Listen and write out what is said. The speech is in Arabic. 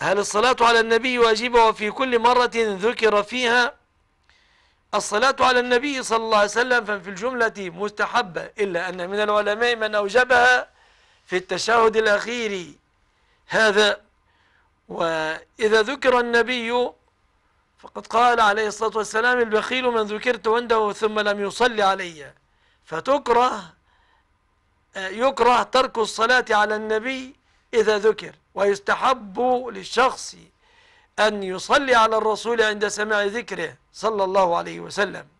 هل الصلاة على النبي واجبة وفي كل مرة ذكر فيها الصلاة على النبي صلى الله عليه وسلم ففي الجملة مستحبة إلا أن من العلماء من أوجبها في التشهد الأخير هذا وإذا ذكر النبي فقد قال عليه الصلاة والسلام البخيل من ذكرت عنده ثم لم يصلي علي فتكره يكره ترك الصلاة على النبي إذا ذكر ويستحب للشخص أن يصلي على الرسول عند سماع ذكره صلى الله عليه وسلم